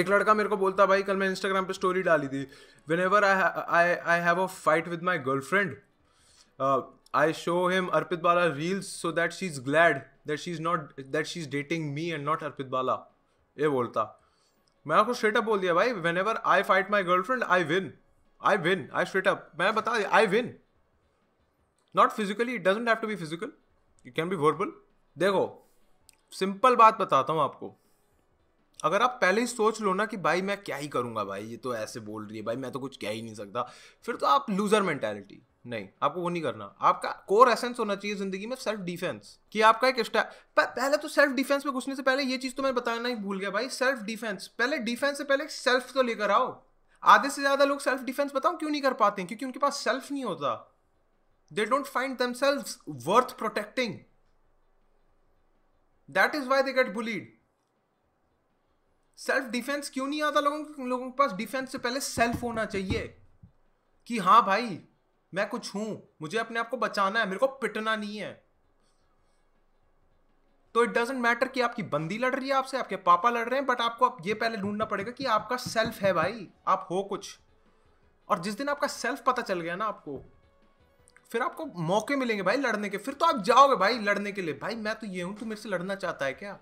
एक लड़का मेरे को बोलता भाई कल मैं इंस्टाग्राम पे स्टोरी डाली थी whenever I I have a fight with my girlfriend I show him Arpit Bala reels so that she is glad that she is not that she is dating me and not Arpit Bala ये बोलता मैं आपको straight up बोल दिया भाई whenever I fight my girlfriend I win I win I straight up मैं बता I win not physically it doesn't have to be physical it can be verbal देखो सिंपल बात बताता हूँ आपको अगर आप पहले ही सोच लो ना कि भाई मैं क्या ही करूँगा भाई ये तो ऐसे बोल रही है भाई मैं तो कुछ कह ही नहीं सकता फिर तो आप लूजर मेंटेलिटी नहीं आपको वो नहीं करना आपका कोर एसेंस होना चाहिए जिंदगी में सेल्फ डिफेंस कि आपका एक स्टा पहले तो सेल्फ डिफेंस में घुसने से पहले ये चीज़ तो मैं बताना ही भूल गया भाई सेल्फ डिफेंस पहले डिफेंस से पहले सेल्फ तो लेकर आओ आधे से ज़्यादा लोग सेल्फ डिफेंस बताओ क्यों नहीं कर पाते क्योंकि उनके पास सेल्फ नहीं होता they don't find them worth protecting that is why they get bullied self defence क्यों नहीं आता लोगों के लोगों के पास डिफेंस से पहले सेल्फ होना चाहिए कि हाँ भाई मैं कुछ हूं मुझे अपने आप को बचाना है मेरे को पिटना नहीं है तो इट डजेंट मैटर कि आपकी बंदी लड़ रही है आपसे आपके पापा लड़ रहे हैं बट आपको आप ये पहले ढूंढना पड़ेगा कि आपका सेल्फ है भाई आप हो कुछ और जिस दिन आपका सेल्फ पता चल गया ना आपको फिर आपको मौके मिलेंगे भाई लड़ने के फिर तो आप जाओगे भाई लड़ने के लिए भाई मैं तो ये हूं तू मेरे से लड़ना चाहता है क्या